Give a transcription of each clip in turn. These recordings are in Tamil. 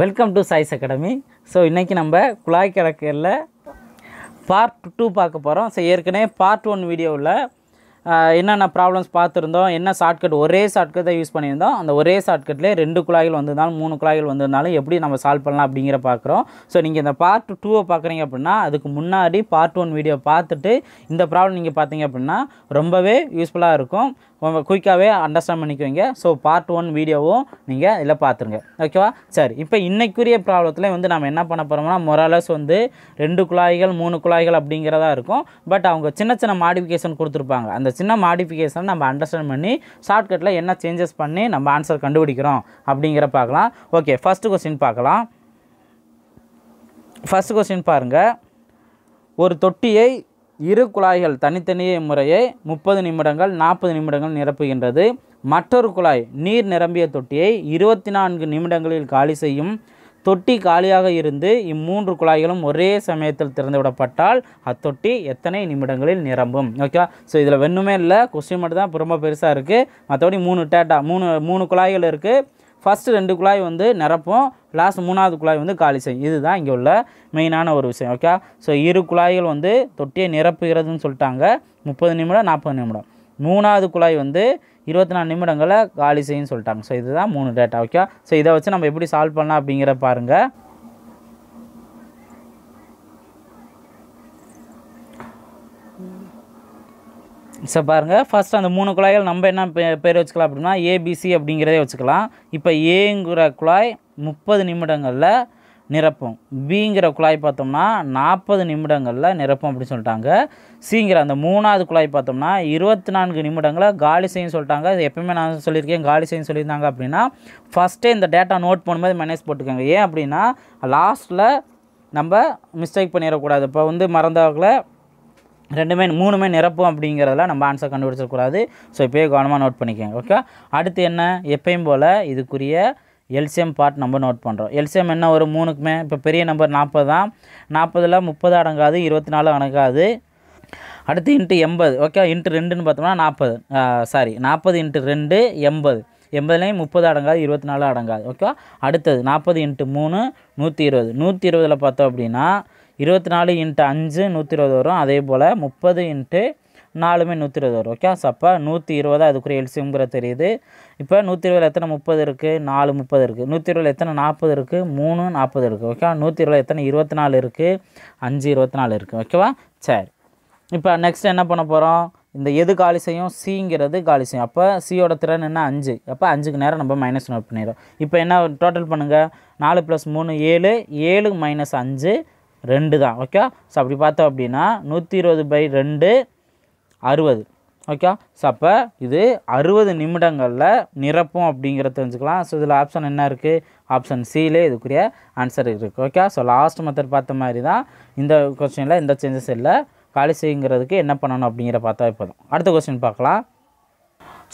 welcome to Choice Academy so இன்றைக்கி நம்ம குழாய் கிழக்கில் பார்ட் டூ பார்க்க போகிறோம் ஸோ ஏற்கனவே பார்ட் ஒன் வீடியோவில் என்னென்ன ப்ராப்ளம்ஸ் பார்த்துருந்தோம் என்ன ஷார்ட்கட் ஒரே ஷார்ட்கட் தான் யூஸ் பண்ணியிருந்தோம் அந்த ஒரே ஷார்ட்கட்லேயே ரெண்டு குழாய்கள் வந்திருந்தாலும் மூணு குழாய்கள் வந்திருந்தாலும் எப்படி நம்ம சால்வ் பண்ணலாம் அப்படிங்கிற பார்க்குறோம் ஸோ நீங்கள் இந்த பார்ட் டூவை பார்க்குறீங்க அப்படின்னா அதுக்கு முன்னாடி பார்ட் ஒன் வீடியோ பார்த்துட்டு இந்த ப்ராப்ளம் நீங்கள் பார்த்தீங்க அப்படின்னா ரொம்பவே யூஸ்ஃபுல்லாக இருக்கும் குயிக்காகவே அண்டர்ஸ்டாண்ட் பண்ணிக்குவீங்க ஸோ பார்ட் ஒன் வீடியோவும் நீங்கள் இதில் பார்த்துருங்க ஓகேவா சரி இப்போ இன்றைக்குரிய ப்ராப்ளத்தில் வந்து நம்ம என்ன பண்ண போகிறோம்னா மொராலஸ் வந்து ரெண்டு குழாய்கள் மூணு குழாய்கள் அப்படிங்கிறதா இருக்கும் பட் அவங்க சின்ன சின்ன மாடிஃபிகேஷன் கொடுத்துருப்பாங்க அந்த சின்ன மாடிஃபிகேஷன் நம்ம அண்டர்ஸ்டாண்ட் பண்ணி ஷார்ட்கட்டில் என்ன சேஞ்சஸ் பண்ணி நம்ம ஆன்சர் கண்டுபிடிக்கிறோம் அப்படிங்கிற பார்க்கலாம் ஓகே ஃபஸ்ட்டு கொஸ்டின் பார்க்கலாம் ஃபஸ்ட் கொஸ்டின் பாருங்கள் ஒரு தொட்டியை இரு குழாய்கள் தனித்தனியே முறையை முப்பது நிமிடங்கள் நாற்பது நிமிடங்கள் நிரப்புகின்றது மற்றொரு குழாய் நீர் நிரம்பிய தொட்டியை இருபத்தி நான்கு நிமிடங்களில் காலி செய்யும் தொட்டி காலியாக இருந்து இம்மூன்று குழாய்களும் ஒரே சமயத்தில் திறந்துவிடப்பட்டால் அத்தொட்டி எத்தனை நிமிடங்களில் நிரம்பும் ஓகேவா ஸோ இதில் வெண்ணுமே இல்லை கொஸ்டின் மட்டும் தான் ரொம்ப பெருசாக இருக்குது மற்றபடி மூணு டேட்டா மூணு மூணு குழாய்கள் இருக்குது ஃபஸ்ட்டு ரெண்டு குழாய் வந்து நிரப்பும் லாஸ்ட் மூணாவது குழாய் வந்து காலி செய்யும் இதுதான் இங்கே உள்ள மெயினான ஒரு விஷயம் ஓகே ஸோ இரு குழாய்கள் வந்து தொட்டியை நிரப்புகிறதுன்னு சொல்லிட்டாங்க முப்பது நிமிடம் நாற்பது நிமிடம் மூணாவது குழாய் வந்து இருபத்தி நாலு நிமிடங்களில் காலி செய்யும் சொல்லிட்டாங்க ஸோ இதுதான் மூணு டேட்டா ஓகே ஸோ இதை வச்சு நம்ம எப்படி சால்வ் பண்ணலாம் அப்படிங்கிற பாருங்கள் ஸோ பாருங்கள் ஃபஸ்ட் அந்த மூணு குழாய்கள் நம்ம என்ன பேர் வச்சுக்கலாம் அப்படின்னா ஏபிசி அப்படிங்கிறதே வச்சுக்கலாம் இப்போ ஏங்கிற குழாய் முப்பது நிமிடங்களில் நிரப்பும் பிங்கிற குழாய் பார்த்தோம்னா நாற்பது நிமிடங்களில் நிரப்பும் அப்படின்னு சொல்லிட்டாங்க சிங்கிற அந்த மூணாவது குழாய் பார்த்தோம்னா இருபத்தி நான்கு நிமிடங்களில் காலி செய்யும் சொல்லிட்டாங்க இது எப்பயுமே நான் சொல்லியிருக்கேன் காலி செய்யும் சொல்லியிருந்தாங்க அப்படின்னா ஃபஸ்ட்டே இந்த டேட்டா நோட் பண்ணும்போது மேனேஜ் போட்டுக்கோங்க ஏன் அப்படின்னா லாஸ்ட்டில் நம்ம மிஸ்டேக் பண்ணிடக்கூடாது இப்போ வந்து மறந்தவர்களை ரெண்டுமே மூணுமே நிரப்பும் அப்படிங்கிறதுல நம்ம ஆன்சர் கண்டுபிடிச்சிடக்கூடாது ஸோ இப்போயே கவனமாக நோட் பண்ணிக்கோங்க ஓகே அடுத்து என்ன எப்பயும் போல் இதுக்குரிய எல்சிஎம் பார்ட் நம்ம நோட் பண்ணுறோம் எல்சிஎம் என்ன ஒரு மூணுக்குமே இப்போ பெரிய நம்பர் நாற்பது தான் நாற்பதில் முப்பது அடங்காது இருபத்தி நாலு அடங்காது அடுத்து இன்ட்டு எண்பது ஓகே இன்ட்டு ரெண்டுன்னு பார்த்தோம்னா நாற்பது சாரி நாற்பது இன்ட்டு ரெண்டு எண்பது எண்பதுலேயும் முப்பது அடங்காது இருபத்தி நாலு அடங்காது ஓகே அடுத்தது நாற்பது இன்ட்டு மூணு நூற்றி இருபது நூற்றி இருபதில் பார்த்தோம் அப்படின்னா இருபத்தி நாலு இன்ட்டு அஞ்சு நூற்றி இருபது வரும் அதே போல் முப்பது இன்ட்டு நாலுமே நூற்றி இருபது வரும் ஓகே ஸோ அப்போ நூற்றி இருபதாக அதுக்குரிய எல்சியம்ங்கிற தெரியுது இப்போ நூற்றி இருபதில் எத்தனை முப்பது இருக்குது நாலு முப்பது இருக்குது நூற்றி இருபதில் எத்தனை நாற்பது இருக்குது மூணு நாற்பது இருக்குது ஓகே நூற்றி இருபதில் எத்தனை இருபத்தி நாலு இருக்குது அஞ்சு இருபத்தி நாலு இருக்குது ஓகேவா சரி இப்போ நெக்ஸ்ட் என்ன பண்ண போகிறோம் இந்த எது காலி செய்யும் சிங்கிறது காலி செய்யும் அப்போ சியோட திறன் என்ன அஞ்சு அப்போ அஞ்சுக்கு நேரம் நம்ம மைனஸ் நோட் பண்ணிடுறோம் இப்போ என்ன டோட்டல் பண்ணுங்கள் நாலு ப்ளஸ் மூணு ஏழு ஏழு மைனஸ் அஞ்சு ரெண்டு தான் ஓகே ஸோ அப்படி பார்த்தோம் அப்படின்னா நூற்றி இருபது பை ரெண்டு அறுபது ஓகே ஸோ அப்போ இது அறுபது நிமிடங்களில் நிரப்பும் அப்படிங்கிற தெரிஞ்சுக்கலாம் ஸோ இதில் ஆப்ஷன் என்ன இருக்குது ஆப்ஷன் சிலே இதுக்குரிய ஆன்சர் இருக்குது ஓகே ஸோ லாஸ்ட் மெத்தட் பார்த்த மாதிரி தான் இந்த கொஸ்டினில் இந்த சேஞ்சஸ் இல்லை காலி செய்யுங்கிறதுக்கு என்ன பண்ணணும் அப்படிங்கிற பார்த்தா இப்போ தான் அடுத்த கொஸ்டின் பார்க்கலாம்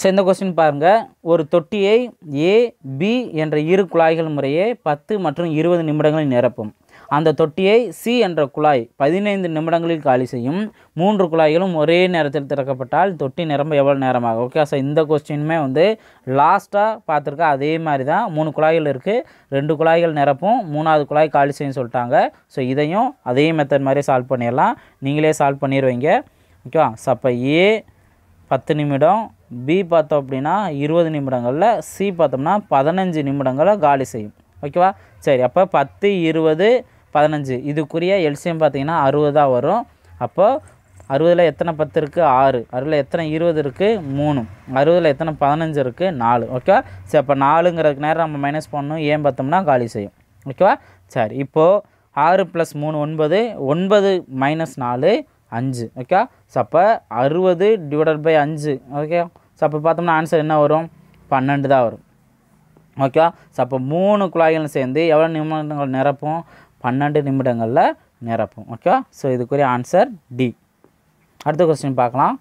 ஸோ இந்த கொஸ்டின் பாருங்கள் ஒரு தொட்டியை ஏ பி என்ற இரு குழாய்கள் முறையே பத்து மற்றும் இருபது நிமிடங்களில் நிரப்பும் அந்த தொட்டியை சி என்ற குழாய் பதினைந்து நிமிடங்களில் காலி செய்யும் மூன்று குழாய்களும் ஒரே நேரத்தில் திறக்கப்பட்டால் தொட்டி நிரம்ப எவ்வளோ நேரமாகும் ஓகே ஸோ இந்த கொஸ்டினுமே வந்து லாஸ்ட்டாக பார்த்துருக்கா அதே மாதிரி தான் மூணு குழாய்கள் இருக்குது ரெண்டு குழாய்கள் நிரப்பும் மூணாவது குழாய் காலி செய்யும் சொல்லிட்டாங்க ஸோ இதையும் அதே மெத்தட் மாதிரி சால்வ் பண்ணிடலாம் நீங்களே சால்வ் பண்ணிடுவீங்க ஓகேவா ஸோ ஏ பத்து நிமிடம் பி பார்த்தோம் அப்படின்னா இருபது நிமிடங்களில் சி பார்த்தோம்னா பதினஞ்சு நிமிடங்களை காலி செய்யும் ஓகேவா சரி அப்போ பத்து இருபது பதினஞ்சு இதுக்குரிய எல்சிஎம் பார்த்திங்கன்னா அறுபதாக வரும் அப்போது அறுபதில் எத்தனை பத்து இருக்குது ஆறு அறுபதில் எத்தனை இருபது இருக்குது மூணு அறுபதில் எத்தனை பதினஞ்சு இருக்குது நாலு ஓகேவா சரி அப்போ நாலுங்கிறதுக்கு நேரம் நம்ம மைனஸ் பண்ணணும் ஏன் பார்த்தோம்னா காலி செய்யும் ஓகேவா சரி இப்போது ஆறு ப்ளஸ் மூணு ஒன்பது ஒன்பது மைனஸ் நாலு அஞ்சு ஓகேவா ஸோ அப்போ அறுபது டிவைடட் பை அஞ்சு ஓகே ஸோ அப்போ பார்த்தோம்னா ஆன்சர் என்ன வரும் பன்னெண்டு தான் வரும் ஓகேவா ஸோ அப்போ மூணு குழாய்களும் சேர்ந்து எவ்வளோ நிமிடங்கள் நிரப்பும் பன்னெண்டு நிமிடங்களில் நிரப்பும் ஓகே ஸோ இதுக்குரிய ஆன்சர் டி அடுத்த கொஸ்டின் பார்க்கலாம்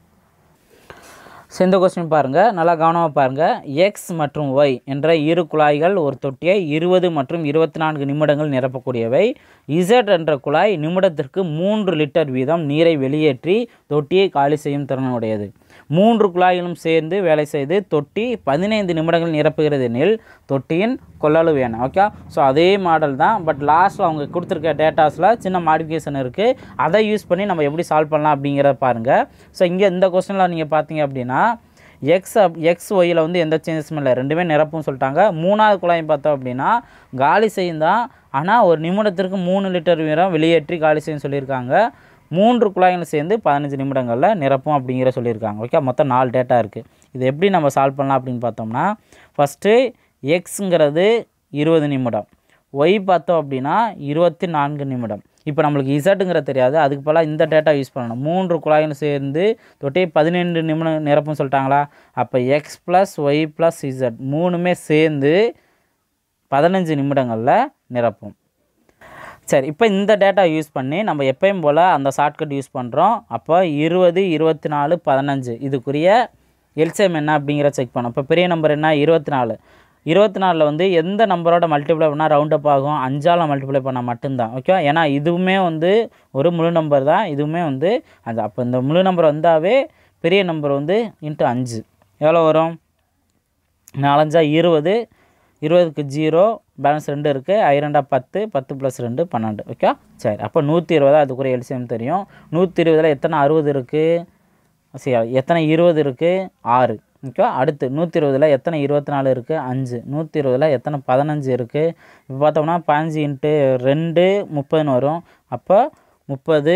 ஸோ இந்த கொஸ்டின் பாருங்கள் நல்லா கவனமாக பாருங்கள் எக்ஸ் மற்றும் ஒய் என்ற இரு குழாய்கள் ஒரு தொட்டியை இருபது மற்றும் இருபத்தி நான்கு நிமிடங்கள் நிரப்பக்கூடியவை இசட் என்ற குழாய் நிமிடத்திற்கு மூன்று லிட்டர் வீதம் நீரை வெளியேற்றி தொட்டியை காலி செய்யும் திறனுடையது மூன்று குழாய்களும் சேர்ந்து வேலை செய்து தொட்டி பதினைந்து நிமிடங்கள் நிரப்புகிறது நெல் தொட்டியின் கொள்ளளவு வேணும் ஓகே ஸோ அதே மாடல் தான் பட் லாஸ்ட்டில் அவங்க கொடுத்துருக்க டேட்டாஸில் சின்ன மாடிஃபிகேஷன் இருக்குது அதை யூஸ் பண்ணி நம்ம எப்படி சால்வ் பண்ணலாம் அப்படிங்கிறத பாருங்கள் ஸோ இங்கே இந்த கொஸ்டினில் நீங்கள் பார்த்தீங்க அப்படின்னா எக்ஸ் அப் எக்ஸ் ஒயில் வந்து எந்த சேஞ்சஸும் இல்லை ரெண்டுமே நிரப்பும்னு சொல்லிட்டாங்க மூணாவது குழாயும் பார்த்தோம் அப்படின்னா காலி செய்யும் தான் ஆனால் ஒரு நிமிடத்திற்கு மூணு லிட்டர் வீரம் வெளியேற்றி காலி செய்யும் சொல்லியிருக்காங்க மூன்று குழாய்கள் சேர்ந்து பதினஞ்சு நிமிடங்களில் நிரப்பும் அப்படிங்கிற சொல்லியிருக்காங்க ஓகே மொத்தம் நாலு டேட்டா இருக்குது இது எப்படி நம்ம சால்வ் பண்ணலாம் அப்படின்னு பார்த்தோம்னா ஃபஸ்ட்டு எக்ஸுங்கிறது இருபது நிமிடம் ஒய் பார்த்தோம் அப்படின்னா இருபத்தி நான்கு நிமிடம் இப்போ நம்மளுக்கு இசட்டுங்கிற தெரியாது அதுக்கு போல் இந்த டேட்டா யூஸ் பண்ணணும் மூன்று குழாயும் சேர்ந்து தொட்டி பதினெண்டு நிமிடம் நிரப்பும் சொல்லிட்டாங்களா அப்போ X plus Y plus Z மூணுமே சேர்ந்து பதினஞ்சு நிமிடங்களில் நிரப்பும் சரி இப்போ இந்த டேட்டா யூஸ் பண்ணி நம்ம எப்பயும் போல் அந்த ஷார்ட்கட் யூஸ் பண்ணுறோம் அப்போ இருபது இருபத்தி நாலு பதினஞ்சு இதுக்குரிய எல்சிஎம் என்ன அப்படிங்கிற செக் பண்ணோம் இப்போ பெரிய நம்பர் என்ன இருபத்தி நாலு இருபத்தி நாலில் வந்து எந்த நம்பரோட மல்டிப்ளை பண்ணால் ரவுண்ட் அப் ஆகும் அஞ்சால் மல்டிப்ளை பண்ணால் மட்டும்தான் ஓகே ஏன்னா இதுவுமே வந்து ஒரு முழு நம்பர் தான் இதுவுமே வந்து அந்த அப்போ இந்த முழு நம்பர் வந்தாவே பெரிய நம்பர் வந்து இன்ட்டு அஞ்சு எவ்வளோ வரும் நாலஞ்சா இருபது இருபதுக்கு ஜீரோ பேலன்ஸ் ரெண்டு இருக்குது ஐரெண்டா பத்து பத்து ப்ளஸ் ரெண்டு பன்னெண்டு ஓகே சரி அப்போ நூற்றி இருபதா அதுக்குரிய எல்சிஎம் தெரியும் நூற்றி இருபதில் எத்தனை அறுபது இருக்குது சரி எத்தனை இருபது இருக்குது ஆறு ஓகே அடுத்து நூற்றி இருபதில் எத்தனை இருபத்தி நாலு இருக்குது அஞ்சு நூற்றி இருபதில் எத்தனை பதினஞ்சு இருக்குது இப்போ பார்த்தோம்னா பதினஞ்சு இன்ட்டு ரெண்டு முப்பதுன்னு வரும் அப்போ முப்பது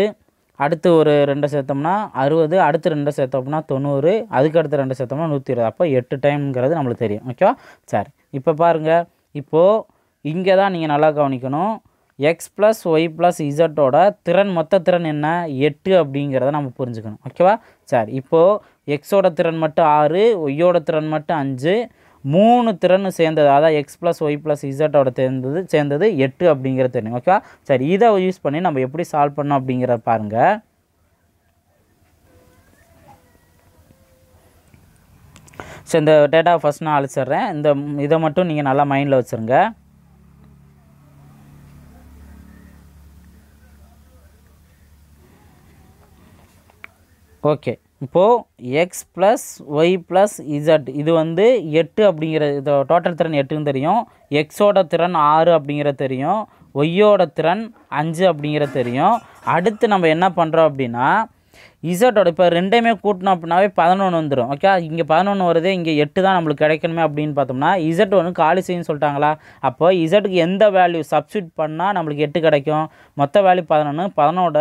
அடுத்து ஒரு ரெண்டை சேர்த்தோம்னா அறுபது அடுத்து ரெண்டை சேர்த்தோம்னா தொண்ணூறு அதுக்கு அடுத்து ரெண்டு சேர்த்தோம்னா நூற்றி இருபது அப்போ எட்டு டைம்ங்கிறது நம்மளுக்கு தெரியும் ஓகேவா சரி இப்போ பாருங்கள் இப்போது இங்கே தான் நீங்கள் நல்லா கவனிக்கணும் எக்ஸ் ப்ளஸ் ஒய் ப்ளஸ் இசட்டோட திறன் மொத்த திறன் என்ன எட்டு அப்படிங்கிறத நம்ம புரிஞ்சுக்கணும் ஓகேவா சரி இப்போது எக்ஸோட திறன் மட்டும் ஆறு ஒய்யோட திறன் மட்டும் அஞ்சு மூணு திறன் சேர்ந்தது அதாவது எக்ஸ் ப்ளஸ் ஒய் ப்ளஸ் இசட்டோட சேர்ந்தது சேர்ந்தது எட்டு அப்படிங்கிற திறன் ஓகேவா சரி இதை யூஸ் பண்ணி நம்ம எப்படி சால்வ் பண்ணோம் அப்படிங்கிறத பாருங்கள் ஸோ இந்த டேட்டா ஃபஸ்ட் நான் அழிச்சிட்றேன் இந்த இதை மட்டும் நீங்கள் நல்லா மைண்டில் வச்சுருங்க ஓகே இப்போது X plus Y plus Z இது வந்து எட்டு அப்படிங்கிற இது டோட்டல் திறன் எட்டுன்னு தெரியும் எக்ஸோட திறன் ஆறு அப்படிங்கிற தெரியும் ஒய்யோட திறன் அஞ்சு அப்படிங்கிற தெரியும் அடுத்து நம்ம என்ன பண்ணுறோம் அப்படின்னா இசட்டோட இப்போ ரெண்டையுமே கூட்டினோம் அப்படின்னாவே பதினொன்று வந்துடும் ஓகே இங்கே பதினொன்று வருதே இங்கே எட்டு தான் நம்மளுக்கு கிடைக்கணுமே அப்படின்னு பார்த்தோம்னா இசட் ஒன்று காலி செய்யும் சொல்லிட்டாங்களா அப்போ இசட்டுக்கு எந்த வேல்யூ சப்ஸ்டியூட் பண்ணால் நம்மளுக்கு எட்டு கிடைக்கும் மொத்த வேல்யூ பதினொன்று பதினோட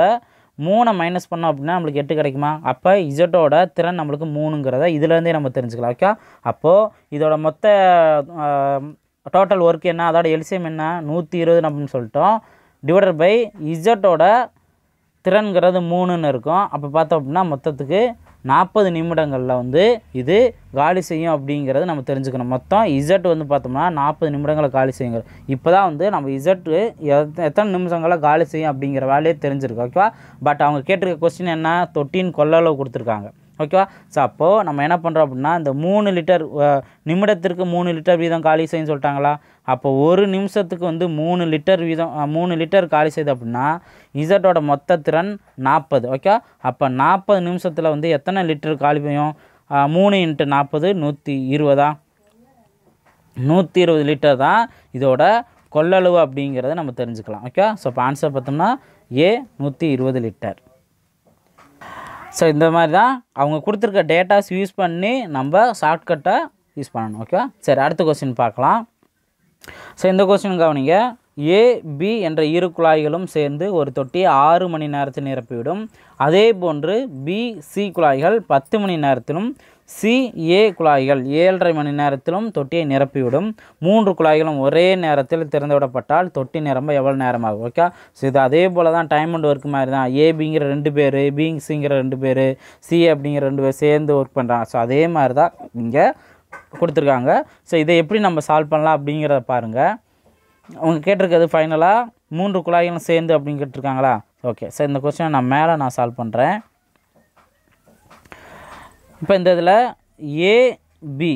மூணை மைனஸ் பண்ணோம் அப்படின்னா நம்மளுக்கு எட்டு கிடைக்குமா அப்போ இசட்டோட திறன் நம்மளுக்கு மூணுங்கிறத இதுலேருந்தே நம்ம தெரிஞ்சுக்கலாம் ஓகே அப்போது இதோட மொத்த டோட்டல் ஒர்க் என்ன அதோட எலிசியம் என்ன நூற்றி இருபது அப்படின்னு சொல்லிட்டோம் டிவைடட் பை இசட்டோட திறன்கிறது மூணுன்னு இருக்கும் அப்போ பார்த்தோம் அப்படின்னா மொத்தத்துக்கு நாற்பது நிமிடங்களில் வந்து இது காலி செய்யும் அப்படிங்கிறத நம்ம தெரிஞ்சுக்கணும் மொத்தம் இசட் வந்து பார்த்தோம்னா நாற்பது நிமிடங்களை காலி செய்யுங்கிறது இப்போ தான் வந்து நம்ம இசட்டு எத்தனை நிமிஷங்களை காலி செய்யும் அப்படிங்கிற வேலையே தெரிஞ்சிருக்கு ஓகேவா பட் அவங்க கேட்டிருக்க கொஸ்டின் என்ன தொட்டின் கொள்ளளவு கொடுத்துருக்காங்க ஓகேவா ஸோ அப்போது நம்ம என்ன பண்ணுறோம் அப்படின்னா இந்த மூணு லிட்டர் நிமிடத்திற்கு மூணு லிட்டர் வீதம் காலி செய்யும் சொல்லிட்டாங்களா அப்போ ஒரு நிமிஷத்துக்கு வந்து மூணு லிட்டர் வீதம் மூணு லிட்டர் காலி செய்து அப்படின்னா இசட்டோட மொத்த திறன் நாற்பது ஓகே அப்போ நாற்பது நிமிஷத்தில் வந்து எத்தனை லிட்டர் காலி பெய்யும் மூணு இன்ட்டு நாற்பது நூற்றி இருபதா நூற்றி இருபது லிட்டர் தான் இதோட கொள்ளளவு அப்படிங்கிறத நம்ம தெரிஞ்சுக்கலாம் ஓகே ஸோ இப்போ ஆன்சர் பார்த்தோம்னா ஏ நூற்றி இருபது லிட்டர் ஸோ இந்த மாதிரி தான் அவங்க கொடுத்துருக்க டேட்டாஸ் யூஸ் பண்ணி நம்ம ஷார்ட்கட்டை யூஸ் பண்ணணும் ஓகே சரி அடுத்த கொஸ்டின் பார்க்கலாம் ஸோ இந்த கொஸ்டின் கவனிங்க ஏ பி என்ற இரு குழாய்களும் சேர்ந்து ஒரு தொட்டி ஆறு மணி நேரத்தில் நிரப்பிவிடும் அதே போன்று பி சி குழாய்கள் பத்து மணி நேரத்திலும் சி ஏ குழாய்கள் ஏழரை மணி நேரத்திலும் தொட்டியை நிரப்பிவிடும் மூன்று குழாய்களும் ஒரே நேரத்தில் திறந்துவிடப்பட்டால் தொட்டி நிரம்ப எவ்வளோ நேரம் ஆகும் ஓகே ஸோ இது அதே போல் தான் டைம் அண்ட் ஒர்க் மாதிரி தான் ஏபிங்கிற ரெண்டு பேர் பிங் சிங்கிற ரெண்டு பேர் சி அப்படிங்கிற ரெண்டு பேர் சேர்ந்து ஒர்க் பண்ணுறாங்க ஸோ அதே மாதிரி தான் இங்கே கொடுத்துருக்காங்க ஸோ இதை எப்படி நம்ம சால்வ் பண்ணலாம் அப்படிங்கிறத பாருங்கள் அவங்க கேட்டிருக்கிறது ஃபைனலாக மூன்று குழாய்களும் சேர்ந்து அப்படின்னு கேட்டிருக்காங்களா ஓகே சார் இந்த கொஸ்டினை நான் மேலே நான் சால்வ் பண்ணுறேன் இப்போ இந்த இதில் ஏபி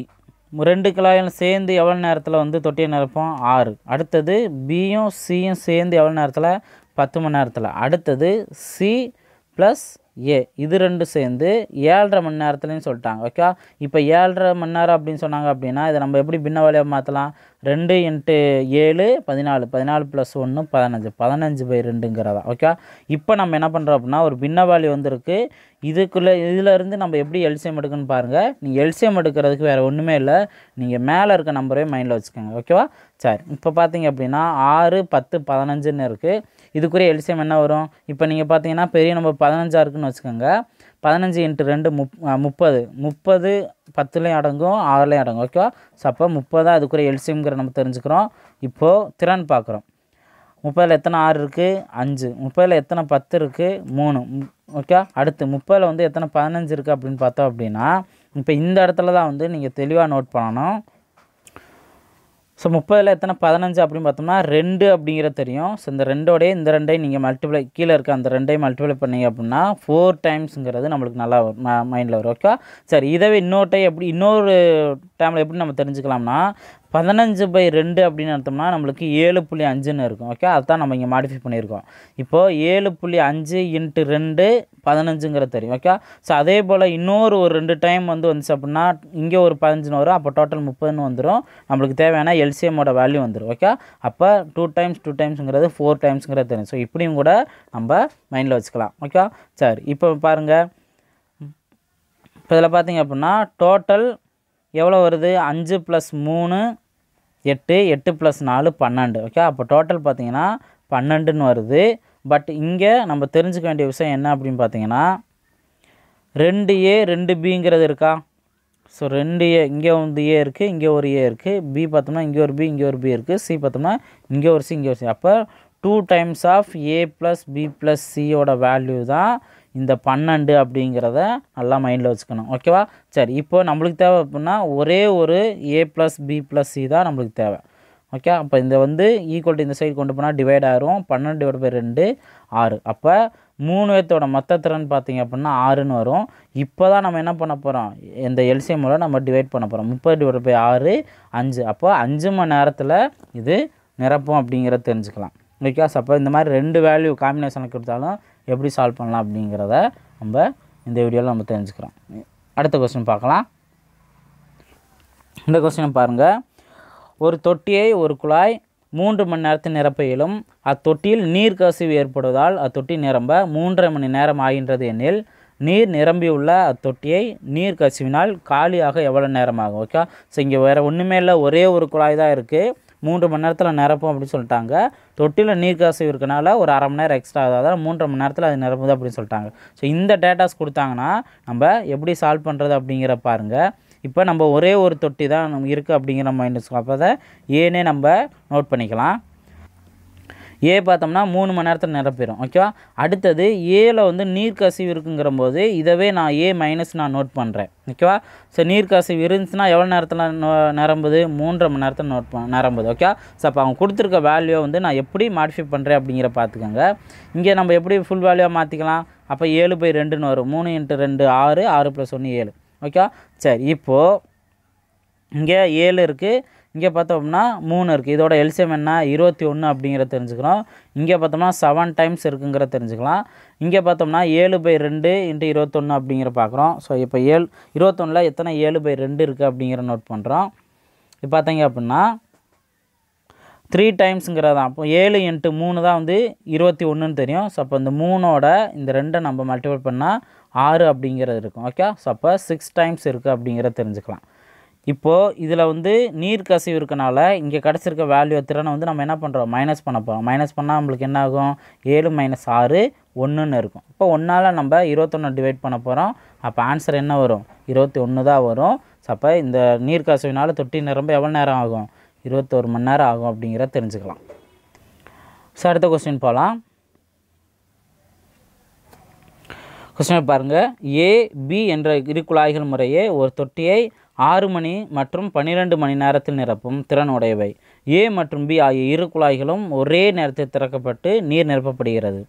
ரெண்டு குழாயும் சேர்ந்து எவ்வளோ நேரத்தில் வந்து தொட்டியை நிரப்போம் ஆறு அடுத்தது பியும் சியும் சேர்ந்து எவ்வளோ நேரத்தில் பத்து மணி நேரத்தில் அடுத்தது சி ப்ளஸ் ஏ இது ரெண்டும் சேர்ந்து ஏழரை மணி நேரத்துலேயும் சொல்லிட்டாங்க ஓகே இப்போ ஏழரை மணி நேரம் அப்படின்னு சொன்னாங்க அப்படின்னா இதை நம்ம எப்படி பின்ன வழியாக மாற்றலாம் ரெண்டு இன்ட்டு ஏழு பதினாலு பதினாலு ப்ளஸ் ஒன்று பதினஞ்சு பதினஞ்சு பை ரெண்டுங்கிறதா ஓகே இப்போ நம்ம என்ன பண்ணுறோம் அப்படின்னா ஒரு பின்னவாளி வந்திருக்கு இதுக்குள்ளே இதிலேருந்து நம்ம எப்படி எல்சிஎம் எடுக்குன்னு பாருங்கள் நீங்கள் எல்சிஎம் எடுக்கிறதுக்கு வேறு ஒன்றுமே இல்லை நீங்கள் மேலே இருக்க நம்பரே மைண்டில் வச்சுக்கோங்க ஓகேவா சரி இப்போ பார்த்தீங்க அப்படின்னா ஆறு பத்து பதினஞ்சுன்னு இருக்குது இதுக்குரிய எல்சிஎம் என்ன வரும் இப்போ நீங்கள் பார்த்தீங்கன்னா பெரிய நம்பர் பதினஞ்சாக இருக்குதுன்னு வச்சுக்கோங்க பதினஞ்சு இன்ட்டு ரெண்டு முப் முப்பது முப்பது பத்துலேயும் அடங்கும் ஆறுலேயும் அடங்கும் ஓகேவா ஸோ அப்போ முப்பதாக அதுக்குரிய எல்சியம்ங்கிற நம்ம தெரிஞ்சுக்கிறோம் இப்போது திறன் பார்க்குறோம் முப்பதில் எத்தனை ஆறு இருக்குது அஞ்சு முப்பதில் எத்தனை பத்து இருக்குது மூணு ஓகே அடுத்து முப்பதில் வந்து எத்தனை பதினஞ்சு இருக்குது அப்படின்னு பார்த்தோம் அப்படின்னா இப்போ இந்த இடத்துல தான் வந்து நீங்கள் தெளிவாக நோட் பண்ணணும் ஸோ முப்பதில் எத்தனை பதினஞ்சு அப்படின்னு பார்த்தோம்னா ரெண்டு அப்படிங்கிறது தெரியும் ஸோ இந்த ரெண்டோடய இந்த ரெண்டையும் நீங்கள் மல்டிப்ளை கீழே இருக்க அந்த ரெண்டையும் மல்டிப்ளை பண்ணீங்க அப்படின்னா ஃபோர் டைம்ஸுங்கிறது நம்மளுக்கு நல்லா மைண்டில் வரும் ஓகேவா சரி இதவே இன்னொரு டைம் எப்படி இன்னொரு டைமில் எப்படி நம்ம தெரிஞ்சுக்கலாம்னா பதினஞ்சு பை ரெண்டு அப்படின்னு எடுத்தோம்னா நம்மளுக்கு ஏழு புள்ளி அஞ்சுன்னு இருக்கும் ஓகே அதுதான் நம்ம இங்கே மாடிஃபை பண்ணியிருக்கோம் இப்போது ஏழு புள்ளி அஞ்சு இன்ட்டு ரெண்டு பதினஞ்சுங்கிற தெரியும் ஓகே ஸோ அதே போல் இன்னொரு ஒரு ரெண்டு டைம் வந்து வந்துச்சு அப்படின்னா இங்கே ஒரு பதினஞ்சுன்னு வரும் அப்போ டோட்டல் முப்பதுன்னு வந்துடும் நம்மளுக்கு தேவையான எல்சிஎம்மோட வேல்யூ வந்துடும் ஓகே அப்போ டூ டைம்ஸ் டூ டைம்ஸுங்கிறது ஃபோர் டைம்ஸுங்கிறது தெரியும் ஸோ இப்படியும் கூட நம்ம மைண்டில் வச்சுக்கலாம் ஓகே சரி இப்போ பாருங்கள் இப்போ இதில் பார்த்தீங்க அப்படின்னா டோட்டல் எவ்வளோ வருது அஞ்சு ப்ளஸ் மூணு எட்டு எட்டு ப்ளஸ் நாலு பன்னெண்டு ஓகே அப்போ டோட்டல் பார்த்தீங்கன்னா பன்னெண்டுன்னு வருது பட் இங்கே நம்ம தெரிஞ்சுக்க வேண்டிய விஷயம் என்ன அப்படின்னு பார்த்தீங்கன்னா ரெண்டு ஏ ரெண்டு பிங்கிறது இருக்கா ஸோ ரெண்டு ஏ இங்கே வந்து ஏ இருக்குது இங்கே ஒரு ஏ இருக்குது பி பார்த்தோம்னா இங்கே ஒரு பி இங்கே ஒரு பி இருக்குது சி பார்த்தோம்னா இங்கே ஒரு சி இங்கே ஒரு சி அப்போ two times of A plus B plus சியோட வேல்யூ தான் இந்த பன்னெண்டு அப்படிங்கிறத நல்லா மைண்டில் வச்சுக்கணும் ஓகேவா சரி இப்போ நம்மளுக்கு தேவை அப்படின்னா ஒரே ஒரு A plus B plus C தான் நம்மளுக்கு தேவை ஓகே அப்போ இந்த வந்து ஈக்குவல் இந்த சைடு கொண்டு போனால் டிவைட் ஆகிரும் பன்னெண்டு டிவைட் பை ரெண்டு ஆறு அப்போ மூணு பேர்த்தோட மொத்த திறன் பார்த்திங்க அப்படின்னா ஆறுன்னு வரும் இப்போ தான் நம்ம என்ன பண்ண போகிறோம் இந்த எல்சி மூலம் நம்ம டிவைட் பண்ண போகிறோம் முப்பது டிவைட் பை ஆறு அஞ்சு அப்போ அஞ்சு மணி நேரத்தில் இது நிரப்பும் அப்படிங்கிறத தெரிஞ்சுக்கலாம் ஓகே சப்போ இந்த மாதிரி ரெண்டு வேல்யூ காம்பினேஷனுக்கு கொடுத்தாலும் எப்படி சால்வ் பண்ணலாம் அப்படிங்கிறத நம்ம இந்த வீடியோவில் நம்ம தெரிஞ்சுக்கிறோம் அடுத்த கொஸ்டின் பார்க்கலாம் இந்த கொஸ்டினை பாருங்கள் ஒரு தொட்டியை ஒரு குழாய் மூன்று மணி நேரத்தில் நிரப்ப இயலும் அத்தொட்டியில் நீர் கசிவு ஏற்படுவதால் அத்தொட்டி நிரம்ப மூன்றரை மணி நேரம் ஆகின்றது எனில் நீர் நிரம்பியுள்ள அத்தொட்டியை நீர் கசிவினால் காலியாக எவ்வளோ நேரம் ஆகும் ஓகே ஸோ இங்கே வேறு ஒன்றுமே இல்லை ஒரே ஒரு குழாய் தான் இருக்குது மூன்று மணி நேரத்தில் நிரப்பும் அப்படின்னு சொல்லிட்டாங்க தொட்டியில் நீர் கசிவு இருக்கனால ஒரு அரை மணி நேரம் எக்ஸ்ட்ரா ஆகுது அதாவது மூன்றரை மணி நேரத்தில் அது நிரப்புது அப்படின்னு சொல்லிட்டாங்க ஸோ இந்த டேட்டாஸ் கொடுத்தாங்கன்னா நம்ம எப்படி சால்வ் பண்ணுறது அப்படிங்கிற பாருங்கள் இப்போ நம்ம ஒரே ஒரு தொட்டி தான் இருக்குது அப்படிங்கிற மைண்ட் அப்போ தான் ஏன்னே நம்ம நோட் பண்ணிக்கலாம் ஏ பார்த்தோம்னா மூணு மணி நேரத்தில் நிரப்பிடும் ஓகேவா அடுத்தது ஏல வந்து நீர்க்கசிவு இருக்குங்கிற போது இதவே நான் ஏ மைனஸ் நான் நோட் பண்ணுறேன் ஓகேவா ஸோ நீர்க்கசிவு இருந்துச்சுன்னா எவ்வளோ நேரத்தில் நிரம்புது மூன்றரை மணி நேரத்தில் நோட் பண்ண நிரம்புது ஓகே ஸோ அப்போ அவங்க கொடுத்துருக்க வேல்யூவை வந்து நான் எப்படி மாடிஃபை பண்ணுறேன் அப்படிங்கிற பார்த்துக்கோங்க இங்கே நம்ம எப்படி ஃபுல் வேல்யூவாக மாற்றிக்கலாம் அப்போ ஏழு பை ரெண்டுன்னு வரும் மூணு இன்ட்டு ரெண்டு ஆறு ஆறு ப்ளஸ் ஒன்று ஏழு ஓகேவா சரி இப்போது இங்கே ஏழு இருக்குது இங்கே பார்த்தோம்னா மூணு இருக்குது இதோட எல்சியம் என்ன இருபத்தி ஒன்று அப்படிங்கிறத தெரிஞ்சுக்கிறோம் இங்கே பார்த்தோம்னா செவன் டைம்ஸ் இருக்குங்கிறத தெரிஞ்சுக்கலாம் இங்கே பார்த்தோம்னா ஏழு பை ரெண்டு இன்ட்டு இருபத்தொன்று அப்படிங்கிற பார்க்குறோம் ஸோ இப்போ ஏழு இருபத்தொன்னில் எத்தனை ஏழு பை ரெண்டு இருக்குது அப்படிங்கிற நோட் பண்ணுறோம் இப்போ பார்த்தீங்க அப்படின்னா த்ரீ டைம்ஸுங்கிறது தான் அப்போ ஏழு இன்ட்டு மூணு தான் வந்து இருபத்தி ஒன்றுன்னு தெரியும் ஸோ அப்போ இந்த மூணோட இந்த ரெண்டை நம்ம மல்டிபிள் பண்ணால் ஆறு அப்படிங்கிறது இருக்கும் ஓகே ஸோ அப்போ சிக்ஸ் டைம்ஸ் இருக்குது அப்படிங்கிறத தெரிஞ்சுக்கலாம் இப்போது இதில் வந்து நீர் கசிவு இருக்கனால இங்கே கிடச்சிருக்க வேல்யூ திறனை வந்து நம்ம என்ன பண்ணுறோம் மைனஸ் பண்ண போகிறோம் மைனஸ் பண்ணால் நம்மளுக்கு என்ன ஆகும் ஏழு மைனஸ் ஆறு ஒன்றுன்னு இருக்கும் இப்போ ஒன்றால் நம்ம இருபத்தொன்று டிவைட் பண்ண போகிறோம் அப்போ ஆன்சர் என்ன வரும் இருபத்தி ஒன்று தான் வரும் அப்போ இந்த நீர் கசிவினால் தொட்டி நிரம்ப எவ்வளோ நேரம் ஆகும் இருபத்தோரு மணி நேரம் ஆகும் அப்படிங்கிற தெரிஞ்சுக்கலாம் ஸோ அடுத்த கொஸ்டின் போகலாம் கொஸ்டினை பாருங்கள் ஏ பி என்ற இரு குழாய்கள் முறையே ஒரு தொட்டியை ஆறு மணி மற்றும் பன்னிரெண்டு மணி நேரத்தில் நிரப்பும் திறன் உடையவை ஏ மற்றும் பி ஆகிய இரு குழாய்களும் ஒரே நேரத்தில் திறக்கப்பட்டு நீர் நிரப்பப்படுகிறது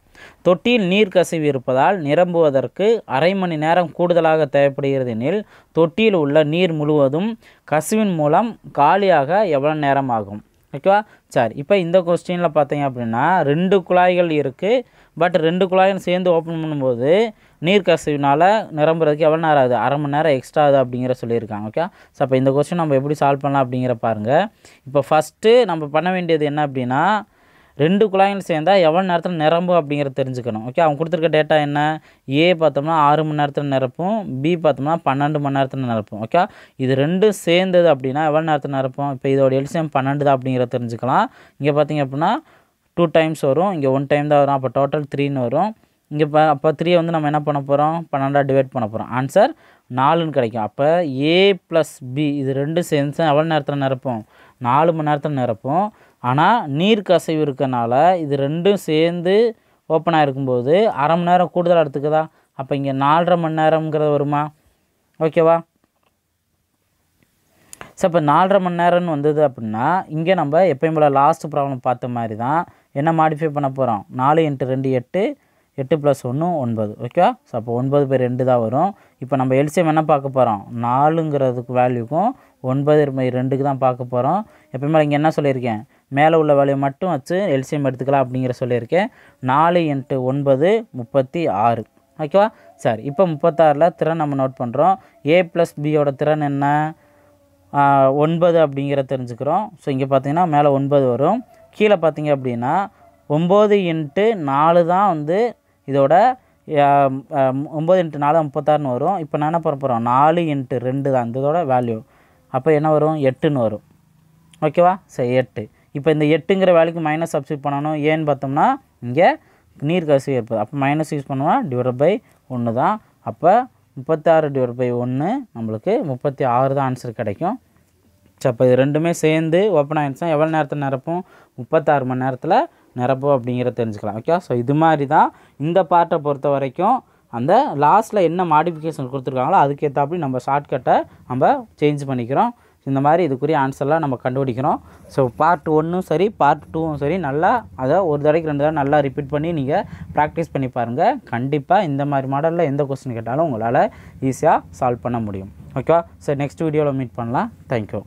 தொட்டியில் நீர் கசிவு இருப்பதால் நிரம்புவதற்கு அரை மணி நேரம் கூடுதலாக தேவைப்படுகிறது எனில் தொட்டியில் உள்ள நீர் முழுவதும் கசிவின் மூலம் காலியாக எவ்வளோ நேரம் ஆகும் ஓகேவா சார் இப்போ இந்த கொஸ்டினில் பார்த்தீங்க அப்படின்னா ரெண்டு குழாய்கள் இருக்குது பட் ரெண்டு குழாயும் சேர்ந்து ஓப்பன் பண்ணும்போது நீர் கசவினால் நிரம்புறதுக்கு எவ்வளோ நேரம் ஆகுது அரை மணி நேரம் எக்ஸ்ட்ரா ஆகுது அப்படிங்கிற சொல்லியிருக்காங்க ஓகே ஸோ அப்போ இந்த கொஸ்டின் நம்ம எப்படி சால்வ் பண்ணலாம் அப்படிங்கிற பாருங்கள் இப்போ ஃபஸ்ட்டு நம்ம பண்ண வேண்டியது என்ன அப்படின்னா ரெண்டு குழாயில் சேர்ந்தால் எவ்வளோ நேரத்தில் நிரம்பும் அப்படிங்கிறத தெரிஞ்சுக்கணும் ஓகே அவங்க கொடுத்துருக்க டேட்டா என்ன ஏ பார்த்தோம்னா ஆறு மணி நேரத்தில் நிரப்பும் பி பார்த்தோம்னா பன்னெண்டு மணி நேரத்தில் நிரப்பும் ஓகே இது ரெண்டும் சேர்ந்தது அப்படின்னா எவ்வளோ நேரத்தில் நிரப்பும் இப்போ இதோட எல்சியம் பன்னெண்டு தான் அப்படிங்கிறத தெரிஞ்சுக்கலாம் இங்கே பார்த்தீங்க அப்படின்னா டூ டைம்ஸ் வரும் இங்கே ஒன் டைம் தான் வரும் அப்போ டோட்டல் த்ரீன்னு வரும் இங்கே இப்போ அப்போ த்ரீ வந்து நம்ம என்ன பண்ண போகிறோம் பன்னெண்டாக டிவைட் பண்ண போகிறோம் ஆன்சர் நாலுன்னு கிடைக்கும் அப்போ ஏ ப்ளஸ் பி இது ரெண்டு சேர்ந்து எவ்வளோ நேரத்தில் நிரப்போம் நாலு மணி நேரத்தில் நிரப்போம் ஆனால் நீர் கசைவு இருக்கனால இது ரெண்டும் சேர்ந்து ஓப்பனாக இருக்கும்போது அரை மணி நேரம் கூடுதலாக எடுத்துக்குதா அப்போ இங்கே நாலரை மணி நேரம்ங்கிறது வருமா ஓகேவா சார் இப்போ நாலரை மணி நேரம்னு வந்தது அப்படின்னா இங்கே நம்ம எப்பயும் போல் லாஸ்ட் ப்ராப்ளம் பார்த்த மாதிரி தான் என்ன மாடிஃபை பண்ண போகிறோம் நாலு இன்ட்டு ரெண்டு எட்டு எட்டு ப்ளஸ் ஒன்று ஒன்பது ஓகேவா ஸோ அப்போ ஒன்பது பேர் ரெண்டு தான் வரும் இப்போ நம்ம எல்சிஎம் என்ன பார்க்க போகிறோம் நாலுங்கிறதுக்கு வேல்யூக்கும் ஒன்பது ரெண்டுக்கு தான் பார்க்க போகிறோம் எப்பயுமே இங்கே என்ன சொல்லியிருக்கேன் மேலே உள்ள வேலையை மட்டும் வச்சு எல்சிஎம் எடுத்துக்கலாம் அப்படிங்கிற சொல்லியிருக்கேன் நாலு இன்ட்டு ஒன்பது முப்பத்தி ஆறு ஓகேவா சரி இப்போ முப்பத்தாறில் திறன் நம்ம நோட் பண்ணுறோம் ஏ ப்ளஸ் பியோட திறன் என்ன ஒன்பது அப்படிங்கிற தெரிஞ்சுக்கிறோம் ஸோ இங்கே பார்த்தீங்கன்னா மேலே ஒன்பது வரும் கீழே பார்த்தீங்க அப்படின்னா ஒம்பது இன்ட்டு நாலு தான் வந்து இதோட ஒம்பது இன்ட்டு நாலு முப்பத்தாறுன்னு வரும் இப்போ நான் என்ன பண்ண போகிறோம் நாலு இன்ட்டு ரெண்டு தான் இதோட வேல்யூ அப்போ என்ன வரும் எட்டுன்னு வரும் ஓகேவா சரி எட்டு இப்போ இந்த எட்டுங்கிற வேலைக்கு மைனஸ் சப்ஸ்டியூட் பண்ணணும் ஏன்னு பார்த்தோம்னா இங்கே நீர் கசிவு ஏற்படுது அப்போ மைனஸ் யூஸ் பண்ணுவோம் டிவைட் பை ஒன்று தான் அப்போ முப்பத்தாறு டிவைட் பை ஒன்று நம்மளுக்கு முப்பத்தி ஆறு தான் ஆன்சர் கிடைக்கும் சப்போ இது ரெண்டுமே சேர்ந்து ஓப்பன் ஆகிடுச்சுன்னா எவ்வளோ நேரத்தில் நிரப்பும் முப்பத்தாறு மணி நேரத்தில் நிரப்பு அப்படிங்கிறத தெரிஞ்சுக்கலாம் ஓகே ஸோ இது மாதிரி தான் இந்த பார்ட்டை பொறுத்த வரைக்கும் அந்த லாஸ்ட்டில் என்ன மாடிஃபிகேஷன் கொடுத்துருக்காங்களோ அதுக்கேற்றாப்படி நம்ம ஷார்ட்கட்டை நம்ம சேஞ்ச் பண்ணிக்கிறோம் இந்த மாதிரி இதுக்குரிய ஆன்சர்லாம் நம்ம கண்டுபிடிக்கிறோம் ஸோ பார்ட் ஒன்றும் சரி பார்ட் டூவும் சரி நல்லா அதை ஒரு தடவைக்கு ரெண்டு தடவை நல்லா ரிப்பீட் பண்ணி நீங்கள் ப்ராக்டிஸ் பண்ணி பாருங்கள் கண்டிப்பாக இந்த மாதிரி மாடலில் எந்த கொஸ்டின் கேட்டாலும் உங்களால் ஈஸியாக சால்வ் பண்ண முடியும் ஓகேவா சரி நெக்ஸ்ட் வீடியோவில் மீட் பண்ணலாம் தேங்க்யூ